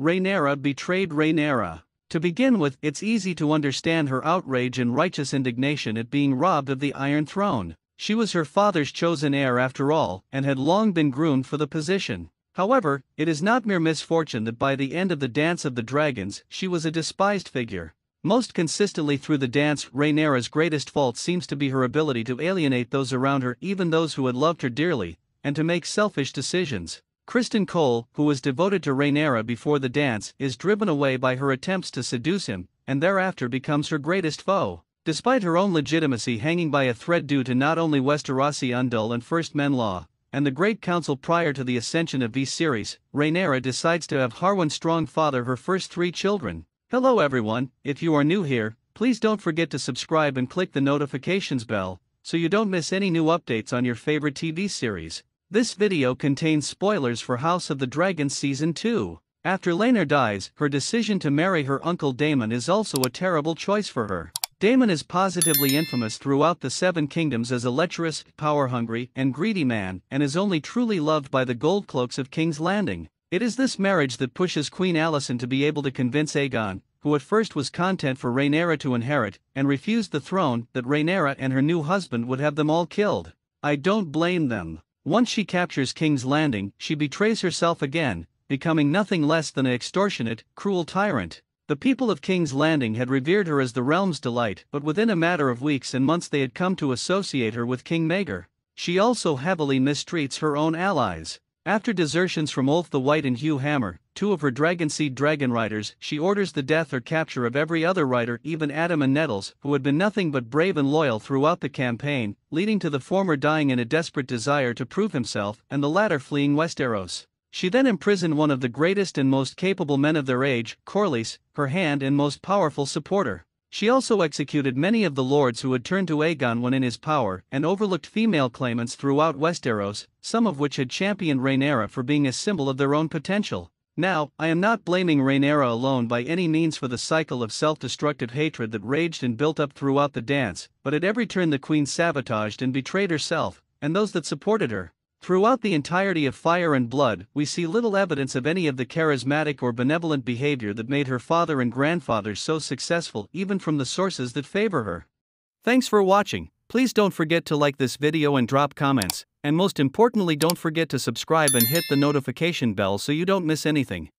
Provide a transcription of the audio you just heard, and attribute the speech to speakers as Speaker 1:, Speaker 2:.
Speaker 1: Rainera betrayed Rainera. To begin with, it's easy to understand her outrage and righteous indignation at being robbed of the Iron Throne. She was her father's chosen heir after all, and had long been groomed for the position. However, it is not mere misfortune that by the end of the Dance of the Dragons, she was a despised figure. Most consistently through the dance, Rainera's greatest fault seems to be her ability to alienate those around her, even those who had loved her dearly, and to make selfish decisions. Kristen Cole, who was devoted to Rainera before the dance, is driven away by her attempts to seduce him, and thereafter becomes her greatest foe. Despite her own legitimacy hanging by a thread due to not only Westerosi Undul and First Men Law, and the Great Council prior to the ascension of V-Series, Rainera decides to have Harwin Strong father her first three children. Hello everyone, if you are new here, please don't forget to subscribe and click the notifications bell, so you don't miss any new updates on your favorite TV series. This video contains spoilers for House of the Dragon Season 2. After Laner dies, her decision to marry her uncle Daemon is also a terrible choice for her. Daemon is positively infamous throughout the Seven Kingdoms as a lecherous, power-hungry, and greedy man, and is only truly loved by the Gold Cloaks of King's Landing. It is this marriage that pushes Queen Alison to be able to convince Aegon, who at first was content for Rhaenyra to inherit, and refused the throne, that Rhaenyra and her new husband would have them all killed. I don't blame them. Once she captures King's Landing, she betrays herself again, becoming nothing less than an extortionate, cruel tyrant. The people of King's Landing had revered her as the realm's delight, but within a matter of weeks and months they had come to associate her with King Mager. She also heavily mistreats her own allies. After desertions from Ulf the White and Hugh Hammer, two of her Dragonseed Dragon Riders, she orders the death or capture of every other rider, even Adam and Nettles, who had been nothing but brave and loyal throughout the campaign, leading to the former dying in a desperate desire to prove himself and the latter fleeing Westeros. She then imprisoned one of the greatest and most capable men of their age, Corlys, her hand and most powerful supporter. She also executed many of the lords who had turned to Aegon when in his power and overlooked female claimants throughout Westeros, some of which had championed Rhaenyra for being a symbol of their own potential. Now, I am not blaming Rhaenyra alone by any means for the cycle of self-destructive hatred that raged and built up throughout the dance, but at every turn the queen sabotaged and betrayed herself, and those that supported her, Throughout the entirety of Fire and Blood, we see little evidence of any of the charismatic or benevolent behavior that made her father and grandfather so successful even from the sources that favor her. Thanks for watching, please don't forget to like this video and drop comments, and most importantly don't forget to subscribe and hit the notification bell so you don't miss anything.